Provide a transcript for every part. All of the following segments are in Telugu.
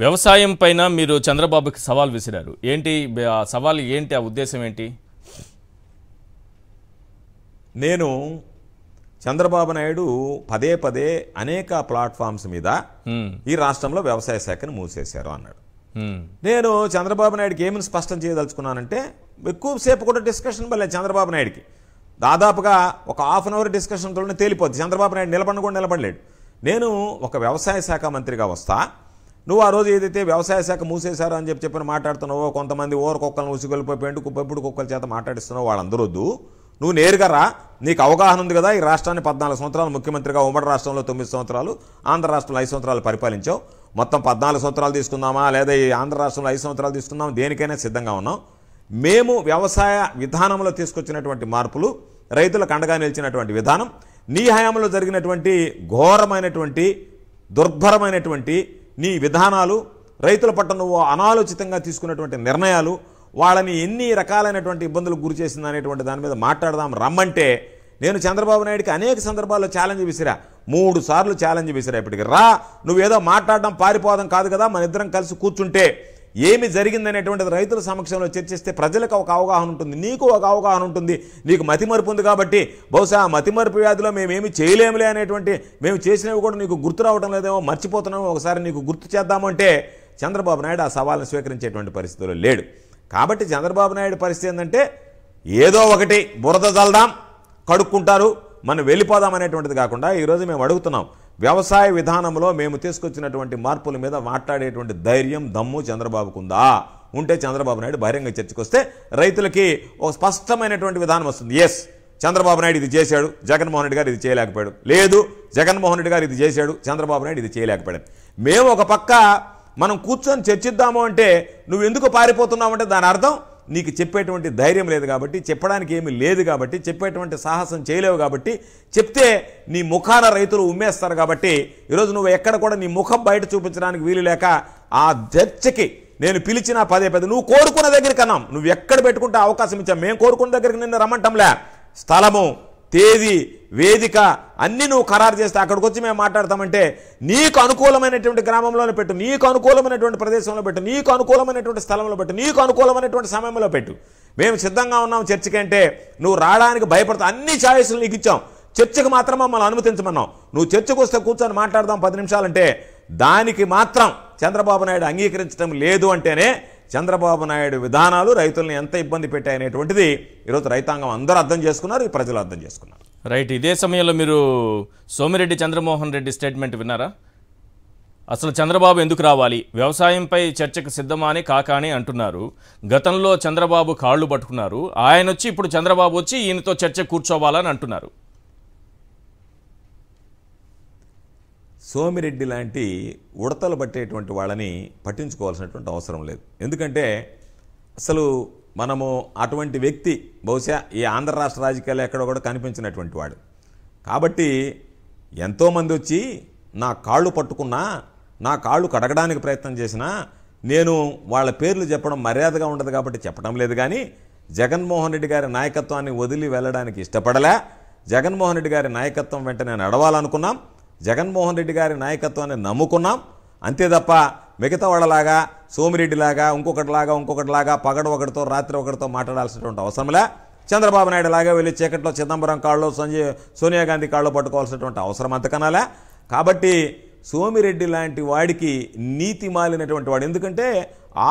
వ్యవసాయం పైన మీరు చంద్రబాబుకి సవాల్ విసిరారు ఏంటి ఆ సవాల్ ఏంటి ఆ ఉద్దేశం ఏంటి నేను చంద్రబాబు నాయుడు పదే పదే అనేక ప్లాట్ఫామ్స్ మీద ఈ రాష్ట్రంలో వ్యవసాయ శాఖను మూసేశారు అన్నాడు నేను చంద్రబాబు నాయుడుకి ఏమని స్పష్టం చేయదలుచుకున్నానంటే ఎక్కువసేపు కూడా డిస్కషన్ వల్లే చంద్రబాబు నాయుడుకి దాదాపుగా ఒక హాఫ్ అన్ అవర్ డిస్కషన్తోనే తేలిపోద్ది చంద్రబాబు నాయుడు నిలబడిన కూడా నిలబడలేడు నేను ఒక వ్యవసాయ శాఖ మంత్రిగా వస్తా నువ్వు ఆ రోజు ఏదైతే వ్యవసాయ శాఖ మూసేశారో అని చెప్పి చెప్పిన మాట్లాడుతున్నావో కొంతమంది ఓర కుక్కలను ఉసిగొలిపోయి పెండు కుప్పెప్పుడు కుక్కల చేత మాట్లాడిస్తున్నావు వాళ్ళందరూ వద్దు నువ్వు నేరుగా రా నీకు అవగాహన ఉంది కదా ఈ రాష్ట్రాన్ని పద్నాలుగు సంవత్సరాలు ముఖ్యమంత్రిగా ఉమ్మడి రాష్ట్రంలో తొమ్మిది సంవత్సరాలు ఆంధ్ర రాష్ట్రంలో ఐదు సంవత్సరాలు పరిపాలించావు మొత్తం పద్నాలుగు సంవత్సరాలు తీసుకుందామా లేదా ఈ ఆంధ్ర రాష్ట్రంలో ఐదు సంవత్సరాలు తీసుకుందామా దేనికైనా సిద్ధంగా ఉన్నాం మేము వ్యవసాయ విధానంలో తీసుకొచ్చినటువంటి మార్పులు రైతుల కండగా నిలిచినటువంటి విధానం నీ హయాంలో జరిగినటువంటి ఘోరమైనటువంటి దుర్భరమైనటువంటి నీ విధానాలు రైతుల పట్ల నువ్వు అనాలోచితంగా తీసుకున్నటువంటి నిర్ణయాలు వాళ్ళని ఎన్ని రకాలైనటువంటి ఇబ్బందులకు గురి చేసింది అనేటువంటి దాని మీద మాట్లాడదాం రమ్మంటే నేను చంద్రబాబు నాయుడికి అనేక సందర్భాల్లో ఛాలెంజ్ విసిరా మూడు సార్లు ఛాలెంజ్ విసిరా ఇప్పటికి రా నువ్వేదో మాట్లాడడం పారిపోదం కాదు కదా మన ఇద్దరం కలిసి కూర్చుంటే ఏమి జరిగిందనేటువంటిది రైతుల సమక్షంలో చర్చిస్తే ప్రజలకు ఒక అవగాహన ఉంటుంది నీకు ఒక అవగాహన ఉంటుంది నీకు మతిమరుపు ఉంది కాబట్టి బహుశా ఆ మతిమరుపు వ్యాధిలో మేమేమి చేయలేములే అనేటువంటి మేము చేసినవి కూడా నీకు గుర్తు రావడం లేదేమో మర్చిపోతున్నాము ఒకసారి నీకు గుర్తు చేద్దామంటే చంద్రబాబు నాయుడు ఆ సవాల్ని స్వీకరించేటువంటి పరిస్థితిలో లేడు కాబట్టి చంద్రబాబు నాయుడు పరిస్థితి ఏంటంటే ఏదో ఒకటి బురద చల్దాం కడుక్కుంటారు మనం వెళ్ళిపోదాం అనేటువంటిది కాకుండా ఈరోజు మేము అడుగుతున్నాం వ్యవసాయ విధానంలో మేము తీసుకొచ్చినటువంటి మార్పుల మీద మాట్లాడేటువంటి ధైర్యం దమ్ము చంద్రబాబుకుందా ఉంటే చంద్రబాబు నాయుడు బహిరంగ చర్చకు వస్తే రైతులకి ఒక స్పష్టమైనటువంటి విధానం వస్తుంది ఎస్ చంద్రబాబు నాయుడు ఇది చేశాడు జగన్మోహన్ రెడ్డి గారు ఇది చేయలేకపోయాడు లేదు జగన్మోహన్ రెడ్డి గారు ఇది చేశాడు చంద్రబాబు నాయుడు ఇది చేయలేకపోయాడు మేము ఒక పక్క మనం కూర్చొని చర్చిద్దాము అంటే నువ్వు ఎందుకు పారిపోతున్నావు అంటే దాని అర్థం నీకు చెప్పేటువంటి ధైర్యం లేదు కాబట్టి చెప్పడానికి ఏమీ లేదు కాబట్టి చెప్పేటువంటి సాహసం చేయలేవు కాబట్టి చెప్తే నీ ముఖాన రైతులు ఉమ్మేస్తారు కాబట్టి ఈరోజు నువ్వు ఎక్కడ కూడా నీ ముఖం బయట చూపించడానికి వీలు లేక ఆ చర్చకి నేను పిలిచిన పదే పదే నువ్వు కోరుకున్న దగ్గరికి అన్నాం నువ్వు ఎక్కడ పెట్టుకుంటే అవకాశం ఇచ్చా మేము కోరుకున్న దగ్గరికి నిన్ను రమ్మంటంలే స్థలము తేదీ వేదిక అన్నీ నువ్వు ఖరారు చేస్తే అక్కడికి వచ్చి మేము మాట్లాడతామంటే నీకు అనుకూలమైనటువంటి గ్రామంలోనే పెట్టు నీకు అనుకూలమైనటువంటి ప్రదేశంలో పెట్టు నీకు అనుకూలమైనటువంటి స్థలంలో పెట్టు నీకు అనుకూలమైనటువంటి సమయంలో పెట్టు మేము సిద్ధంగా ఉన్నాం చర్చకంటే నువ్వు రావడానికి భయపడతావు అన్ని ఛాయిస్లు నీకు ఇచ్చాం చర్చకు మాత్రం మమ్మల్ని అనుమతించమన్నాం నువ్వు చర్చకు వస్తే కూర్చొని మాట్లాడదాం పది నిమిషాలంటే దానికి మాత్రం చంద్రబాబు నాయుడు అంగీకరించడం లేదు అంటేనే చంద్రబాబు నాయుడు విధానాలు రైతులను ఎంత ఇబ్బంది పెట్టాయనేటువంటిది ఈరోజు రైతాంగం అందరూ అర్థం చేసుకున్నారు ఈ ప్రజలు అర్థం చేసుకున్నారు రైట్ ఇదే సమయంలో మీరు సోమిరెడ్డి చంద్రమోహన్ రెడ్డి స్టేట్మెంట్ విన్నారా అసలు చంద్రబాబు ఎందుకు రావాలి వ్యవసాయంపై చర్చకు సిద్ధమా అని కాకాని అంటున్నారు గతంలో చంద్రబాబు కాళ్ళు పట్టుకున్నారు ఆయన వచ్చి ఇప్పుడు చంద్రబాబు వచ్చి ఈయనతో చర్చ కూర్చోవాలని అంటున్నారు సోమిరెడ్డి లాంటి ఉడతలు పట్టేటువంటి వాళ్ళని పట్టించుకోవాల్సినటువంటి అవసరం లేదు ఎందుకంటే అసలు మనము అటువంటి వ్యక్తి బహుశా ఈ ఆంధ్ర రాష్ట్ర రాజకీయాల్లో ఎక్కడో కూడా కనిపించినటువంటి వాడు కాబట్టి ఎంతోమంది వచ్చి నా కాళ్ళు పట్టుకున్నా నా కాళ్ళు కడగడానికి ప్రయత్నం చేసినా నేను వాళ్ళ పేర్లు చెప్పడం మర్యాదగా ఉండదు కాబట్టి చెప్పడం లేదు కానీ జగన్మోహన్ రెడ్డి గారి నాయకత్వాన్ని వదిలి వెళ్ళడానికి ఇష్టపడలే జగన్మోహన్ రెడ్డి గారి నాయకత్వం వెంటనే నడవాలనుకున్నాం జగన్మోహన్ రెడ్డి గారి నాయకత్వాన్ని నమ్ముకున్నాం అంతే తప్ప మిగతా వాళ్ళలాగా సోమిరెడ్డిలాగా ఇంకొకటిలాగా ఇంకొకటిలాగా పగడ ఒకటితో రాత్రి ఒకటితో మాట్లాడాల్సినటువంటి అవసరంలా చంద్రబాబు నాయుడు లాగా వెళ్ళి చీకట్లో చిదంబరం కాళ్ళు సంజయ్ సోనియా గాంధీ కాళ్ళు పట్టుకోవాల్సినటువంటి అవసరం అంతకనాలా కాబట్టి సోమిరెడ్డి లాంటి వాడికి నీతి మాలినటువంటి వాడు ఎందుకంటే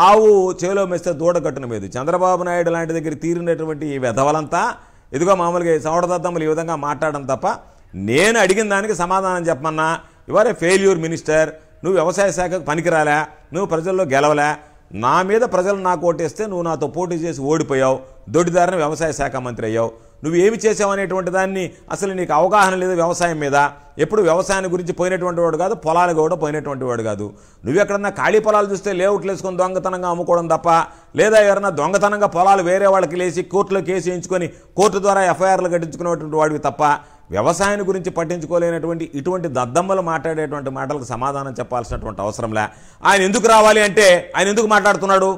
ఆవు చేలో మెస్తే దూడ కట్టున మీద చంద్రబాబు నాయుడు లాంటి దగ్గర తీరినటువంటి ఈ వెధవలంతా ఇదిగో మామూలుగా సవడదద్దమ్మలు ఈ విధంగా మాట్లాడడం తప్ప నేను అడిగిన దానికి సమాధానం చెప్పమన్నా ఏ ఫెయిల్యూర్ మినిస్టర్ నువ్వు వ్యవసాయ శాఖకు పనికిరాలే నువ్వు ప్రజల్లో గెలవలే నా మీద ప్రజలు నాకు ఓటేస్తే నువ్వు నాతో పోటీ చేసి ఓడిపోయావు దొడిదారిన వ్యవసాయ శాఖ మంత్రి అయ్యావు నువ్వు ఏమి చేసావనేటువంటి దాన్ని అసలు నీకు అవగాహన లేదు వ్యవసాయం మీద ఎప్పుడు వ్యవసాయాన్ని గురించి పోయినటువంటి వాడు కాదు పొలాలు కూడా పోయినటువంటి వాడు కాదు నువ్వు ఎక్కడన్నా ఖాళీ పొలాలు చూస్తే లేఅవుట్లు వేసుకొని దొంగతనంగా అమ్ముకోవడం తప్ప లేదా ఎవరైనా దొంగతనంగా పొలాలు వేరే వాళ్ళకి లేచి కోర్టులో కేసు వేయించుకొని కోర్టు ద్వారా ఎఫ్ఐఆర్లు కట్టించుకునేటువంటి వాడివి తప్ప వ్యవసాయాన్ని గురించి పట్టించుకోలేనటువంటి ఇటువంటి దద్దమ్మలు మాట్లాడేటువంటి మాటలకు సమాధానం చెప్పాల్సినటువంటి అవసరంలే ఆయన ఎందుకు రావాలి అంటే ఆయన ఎందుకు మాట్లాడుతున్నాడు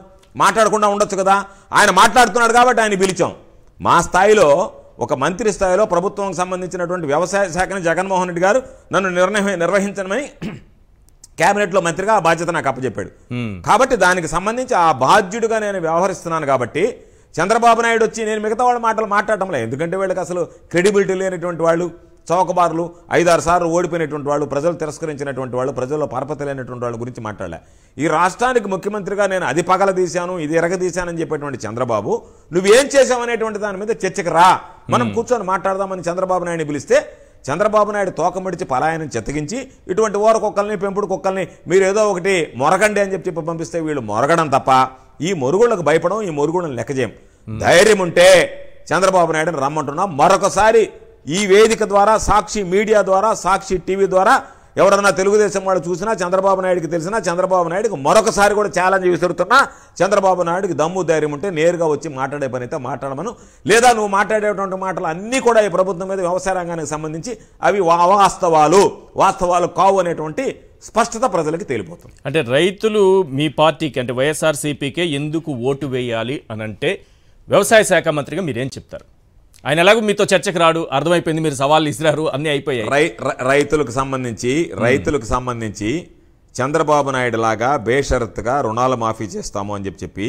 మాట్లాడకుండా ఉండొచ్చు కదా ఆయన మాట్లాడుతున్నాడు కాబట్టి ఆయన పిలిచాం మా స్థాయిలో ఒక మంత్రి స్థాయిలో ప్రభుత్వానికి సంబంధించినటువంటి వ్యవసాయ శాఖని జగన్మోహన్ రెడ్డి గారు నన్ను నిర్ణయం నిర్వహించమని క్యాబినెట్లో మంత్రిగా ఆ బాధ్యత నాకు అప్పచెప్పాడు కాబట్టి దానికి సంబంధించి ఆ బాధ్యుడిగా నేను వ్యవహరిస్తున్నాను కాబట్టి చంద్రబాబు నాయుడు వచ్చి నేను మిగతా వాళ్ళ మాటలు మాట్లాడటం లేదు ఎందుకంటే వీళ్ళకి అసలు క్రెడిబిలిటీ లేనటువంటి వాళ్ళు చౌకబారులు ఐదారు సార్లు ఓడిపోయినటువంటి వాళ్ళు ప్రజలు తిరస్కరించినటువంటి వాళ్ళు ప్రజల్లో లేనటువంటి వాళ్ళ గురించి మాట్లాడలే ఈ రాష్ట్రానికి ముఖ్యమంత్రిగా నేను అది పగల తీశాను ఇది ఎరగదీశానని చెప్పేటువంటి చంద్రబాబు నువ్వేం చేశావనేటువంటి దాని మీద చర్చకు రా మనం కూర్చొని మాట్లాడదామని చంద్రబాబు నాయుడిని పిలిస్తే చంద్రబాబు నాయుడు తోకమడిచి పలాయనం చెత్తగించి ఇటువంటి ఓర కుక్కల్ని పెంపుడు కుక్కల్ని మీరు ఏదో ఒకటి మొరగండి అని చెప్పి చెప్పి పంపిస్తే వీళ్ళు మొరగడం తప్ప ఈ మొరుగుళ్ళకు భయపడం ఈ మొరుగుళ్ళని లెక్క చేయం ధైర్యం ఉంటే చంద్రబాబు నాయుడుని రమ్మంటున్నా మరొకసారి ఈ వేదిక ద్వారా సాక్షి మీడియా ద్వారా సాక్షి టీవీ ద్వారా ఎవరన్నా తెలుగుదేశం వాళ్ళు చూసినా చంద్రబాబు నాయుడికి తెలిసినా చంద్రబాబు నాయుడికి మరొకసారి కూడా ఛాలెంజ్ విసురుతున్నా చంద్రబాబు నాయుడికి దమ్ము ధైర్యం ఉంటే నేరుగా వచ్చి మాట్లాడే పని అయితే మాట్లాడమను లేదా నువ్వు మాట్లాడేటువంటి మాటలు అన్నీ కూడా ఈ ప్రభుత్వం మీద వ్యవసాయ రంగానికి సంబంధించి అవి వాస్తవాలు వాస్తవాలు కావు అనేటువంటి స్పష్టత ప్రజలకు తేలిపోతుంది అంటే రైతులు మీ పార్టీకి అంటే వైఎస్ఆర్సీపీకే ఎందుకు ఓటు వేయాలి అనంటే వ్యవసాయ శాఖ మంత్రిగా మీరేం చెప్తారు ఆయన ఎలాగో మీతో చర్చకు రాడు అర్థమైపోయింది మీరు సవాళ్ళు ఇసిరారు అన్నీ అయిపోయాయి రై రైతులకు సంబంధించి రైతులకు సంబంధించి చంద్రబాబు నాయుడు లాగా బేషరత్గా రుణాలు మాఫీ చేస్తాము అని చెప్పి చెప్పి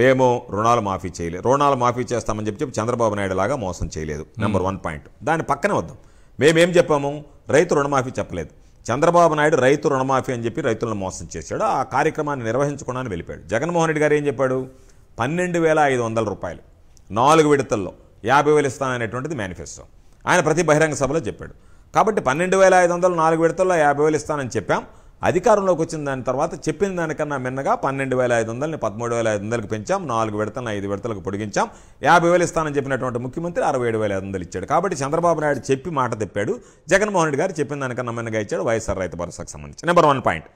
మేము రుణాలు మాఫీ చేయలేదు రుణాలు మాఫీ చేస్తామని చెప్పి చెప్పి చంద్రబాబు నాయుడు లాగా మోసం చేయలేదు నెంబర్ వన్ పాయింట్ దాని పక్కన వద్దాం మేమేం చెప్పాము రైతు రుణమాఫీ చెప్పలేదు చంద్రబాబు నాయుడు రైతు రుణమాఫీ అని చెప్పి రైతులను మోసం చేశాడు ఆ కార్యక్రమాన్ని నిర్వహించకుండా వెళ్ళిపోయాడు జగన్మోహన్ రెడ్డి గారు ఏం చెప్పాడు పన్నెండు వేల ఐదు వందల రూపాయలు నాలుగు విడతల్లో యాభై వేలు ఇస్తాననేటువంటిది మేనిఫెస్టో ఆయన ప్రతి బహిరంగ సభలో చెప్పాడు కాబట్టి పన్నెండు వేల ఐదు వందలు నాలుగు విడతల్లో యాభై వేలు ఇస్తానని చెప్పాం అధికారంలోకి వచ్చిన దాని తర్వాత చెప్పిన దానికన్నా మిన్నగా పన్నెండు వేల ఐదు వందలని పదమూడు వేల ఐదు వందలకు పెంచాం నాలుగు విడతలను ఐదు విడతలకు పొడిగించాం యాభై వేలు ఇస్తానని చెప్పినటువంటి ముఖ్యమంత్రి అరవై ఏడు వేల ఐదు వందలు ఇచ్చాడు కాబట్టి చంద్రబాబు నాయుడు చెప్పి మాట తెప్పాడు జగన్మోహన్ రెడ్డి గారు చెప్పిన దానికన్నా మిన్నగా ఇచ్చాడు వైఎస్ఆర్ రైతు భరోసాకు సంబంధించి number one point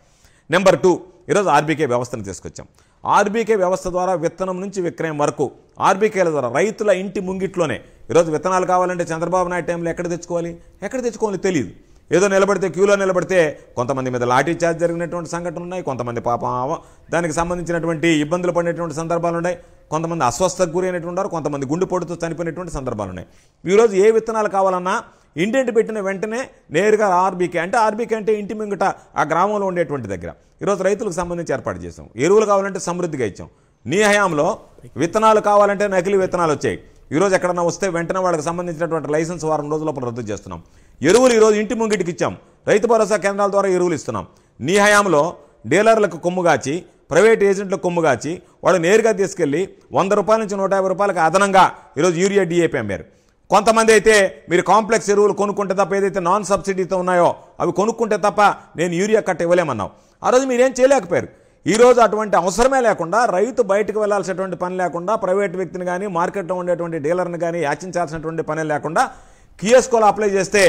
number two ఈరోజు ఆర్బీకే వ్యవస్థను తీసుకొచ్చాం ఆర్బీకే వ్యవస్థ ద్వారా విత్తనం నుంచి విక్రయం వరకు ఆర్బీకేల ద్వారా రైతుల ఇంటి ముంగిట్లోనే ఈరోజు విత్తనాలు కావాలంటే చంద్రబాబు నాయుడు టైంలో ఎక్కడ తెచ్చుకోవాలి ఎక్కడ తెచ్చుకోవాలి తెలియదు ఏదో నిలబడితే క్యూలో నిలబడితే కొంతమంది మీద లాఠీ చార్జ్ జరిగినటువంటి సంఘటనలు ఉన్నాయి కొంతమంది పాపం దానికి సంబంధించినటువంటి ఇబ్బందులు పడినటువంటి సందర్భాలు ఉన్నాయి కొంతమంది అస్వస్థకు గురైనటువంటి వారు కొంతమంది పొడుతూ చనిపోయినటువంటి సందర్భాలు ఉన్నాయి ఈరోజు ఏ విత్తనాలు కావాలన్నా ఇంటింటి పెట్టిన వెంటనే నేరుగా ఆర్బీకే అంటే ఆర్బీకే అంటే ఇంటి ముంగట ఆ గ్రామంలో ఉండేటువంటి దగ్గర ఈరోజు రైతులకు సంబంధించి ఏర్పాటు చేసాం ఎరువులు కావాలంటే సమృద్ధిగా ఇచ్చాం నీ హయాంలో విత్తనాలు కావాలంటే నకిలీ విత్తనాలు వచ్చాయి ఈరోజు ఎక్కడన్నా వస్తే వెంటనే వాళ్ళకి సంబంధించినటువంటి లైసెన్స్ వారం రోజుల లోపల రద్దు చేస్తున్నాం ఎరువులు ఈరోజు ఇంటి ముంగిటికి ఇచ్చాం రైతు భరోసా కేంద్రాల ద్వారా ఎరువులు ఇస్తున్నాం నీ హయాంలో డీలర్లకు కొమ్ముగాచి ప్రైవేట్ ఏజెంట్ల కొమ్ముగాచి వాడు నేరుగా తీసుకెళ్ళి వంద రూపాయల నుంచి నూట యాభై రూపాయలకు అదనంగా ఈరోజు యూరియా డిఏపీ అమ్మారు కొంతమంది అయితే మీరు కాంప్లెక్స్ ఎరువులు కొనుక్కుంటే తప్ప ఏదైతే నాన్ సబ్సిడీతో ఉన్నాయో అవి కొనుక్కుంటే తప్ప నేను యూరియా కట్ట ఇవ్వలేమన్నావు ఆ రోజు మీరేం చేయలేకపోయారు ఈరోజు అటువంటి అవసరమే లేకుండా రైతు బయటకు వెళ్లాల్సినటువంటి పని లేకుండా ప్రైవేట్ వ్యక్తిని కానీ మార్కెట్లో ఉండేటువంటి డీలర్ని కానీ యాచించాల్సినటువంటి పని లేకుండా కియోస్కోలో అప్లై చేస్తే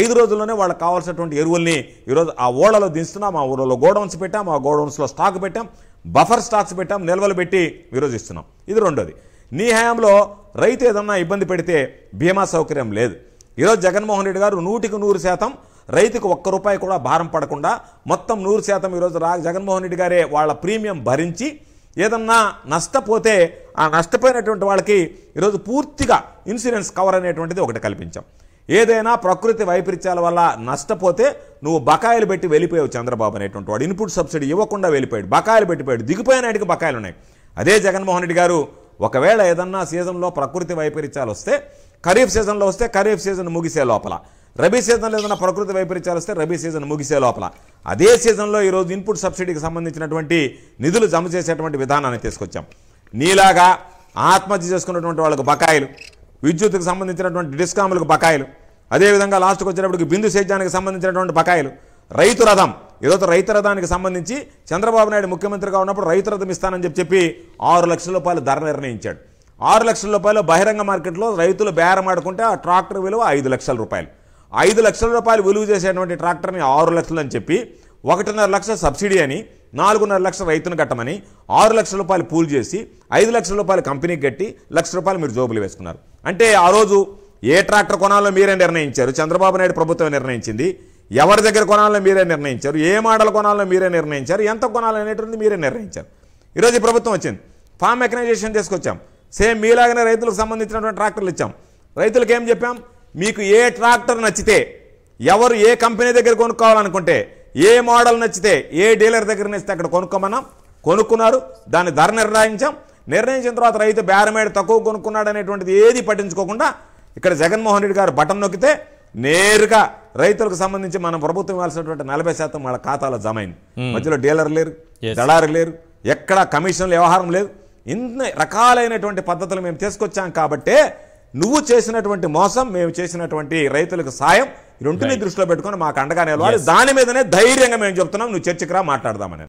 ఐదు రోజుల్లోనే వాళ్ళకి కావాల్సినటువంటి ఎరువుల్ని ఈరోజు ఆ ఓడలో దించుతున్నాం ఆ ఊళ్ళలో గోడౌన్స్ పెట్టాం ఆ గోడౌన్స్లో స్టాక్ పెట్టాం బఫర్ స్టాక్స్ పెట్టాం నిల్వలు పెట్టి ఈరోజు ఇస్తున్నాం ఇది రెండోది నీ హయాంలో రైతు ఏదన్నా ఇబ్బంది పెడితే బీమా సౌకర్యం లేదు ఈరోజు జగన్మోహన్ రెడ్డి గారు నూటికి నూరు శాతం రైతుకు ఒక్క రూపాయి కూడా భారం పడకుండా మొత్తం నూరు శాతం ఈరోజు రా జగన్మోహన్ రెడ్డి గారే వాళ్ళ ప్రీమియం భరించి ఏదన్నా నష్టపోతే ఆ నష్టపోయినటువంటి వాళ్ళకి ఈరోజు పూర్తిగా ఇన్సూరెన్స్ కవర్ అనేటువంటిది ఒకటి కల్పించాం ఏదైనా ప్రకృతి వైపరీత్యాల వల్ల నష్టపోతే నువ్వు బకాయిలు పెట్టి వెళ్ళిపోయావు చంద్రబాబు అనేటువంటి వాడు ఇన్పుట్ సబ్సిడీ ఇవ్వకుండా వెళ్ళిపోయాడు బకాయిలు పెట్టిపోయాడు వాటికి బకాయిలు ఉన్నాయి అదే జగన్మోహన్ రెడ్డి గారు ఒకవేళ ఏదన్నా సీజన్లో ప్రకృతి వైపరీత్యాలు వస్తే ఖరీఫ్ సీజన్లో వస్తే ఖరీఫ్ సీజన్ ముగిసే లోపల రబీ సీజన్లో ఏదైనా ప్రకృతి వైపరీత్యాలు వస్తే రబీ సీజన్ ముగిసే లోపల అదే సీజన్లో ఈరోజు ఇన్పుట్ సబ్సిడీకి సంబంధించినటువంటి నిధులు జమ చేసేటువంటి విధానాన్ని తీసుకొచ్చాం నీలాగా ఆత్మహత్య చేసుకున్నటువంటి వాళ్ళకు బకాయిలు విద్యుత్కు సంబంధించినటువంటి డిస్కాములకు బకాయిలు అదేవిధంగా లాస్ట్కి వచ్చేటప్పటికి బిందు సేద్యానికి సంబంధించినటువంటి బకాయిలు రైతు రథం ఈరోజు రైతు రథానికి సంబంధించి చంద్రబాబు నాయుడు ముఖ్యమంత్రిగా ఉన్నప్పుడు రైతు రథం ఇస్తానని చెప్పి చెప్పి ఆరు లక్షల రూపాయలు ధర నిర్ణయించాడు ఆరు లక్షల రూపాయలు బహిరంగ మార్కెట్లో రైతులు బేరం ఆడుకుంటే ఆ ట్రాక్టర్ విలువ ఐదు లక్షల రూపాయలు ఐదు లక్షల రూపాయలు విలువ చేసేటువంటి ట్రాక్టర్ని ఆరు లక్షలు అని చెప్పి ఒకటిన్నర లక్షల సబ్సిడీ అని నాలుగున్నర లక్షల రైతును కట్టమని ఆరు లక్షల రూపాయలు పూలు చేసి ఐదు లక్షల రూపాయలు కంపెనీకి కట్టి లక్ష రూపాయలు మీరు జోబులు వేసుకున్నారు అంటే ఆ రోజు ఏ ట్రాక్టర్ కొనాలో మీరే నిర్ణయించారు చంద్రబాబు నాయుడు ప్రభుత్వం నిర్ణయించింది ఎవరి దగ్గర కొనాలో మీరే నిర్ణయించారు ఏ మోడల్ కొనాలో మీరే నిర్ణయించారు ఎంత కొనాలనేటువంటిది మీరే నిర్ణయించారు ఈరోజు ప్రభుత్వం వచ్చింది ఫామ్ మెకనైజేషన్ తీసుకొచ్చాం సేమ్ మీలాగనే రైతులకు సంబంధించినటువంటి ట్రాక్టర్లు ఇచ్చాం రైతులకు ఏం చెప్పాం మీకు ఏ ట్రాక్టర్ నచ్చితే ఎవరు ఏ కంపెనీ దగ్గర కొనుక్కోవాలనుకుంటే ఏ మోడల్ నచ్చితే ఏ డీలర్ దగ్గర నచ్చితే అక్కడ కొనుక్కోమన్నాం కొనుక్కున్నారు దాని ధర నిర్ణయించాం నిర్ణయించిన తర్వాత రైతు బేరమేడ తక్కువ కొనుక్కున్నాడు అనేటువంటిది ఏది పట్టించుకోకుండా ఇక్కడ జగన్మోహన్ రెడ్డి గారు బటన్ నొక్కితే నేరుగా రైతులకు సంబంధించి మనం ప్రభుత్వం ఇవ్వాల్సినటువంటి నలభై శాతం వాళ్ళ ఖాతాలో జమ అయింది hmm. మధ్యలో డీలర్ లేరు దళారు లేరు ఎక్కడ కమిషన్లు వ్యవహారం లేదు ఇన్ని రకాలైనటువంటి పద్ధతులు మేము తీసుకొచ్చాం కాబట్టే నువ్వు చేసినటువంటి మోసం మేము చేసినటువంటి రైతులకు సాయం రెండుని దృష్టిలో పెట్టుకొని మాకు అండగా నిలవాలి దాని మీదనే ధైర్యంగా మేము చెప్తున్నాం నువ్వు రా మాట్లాడదామని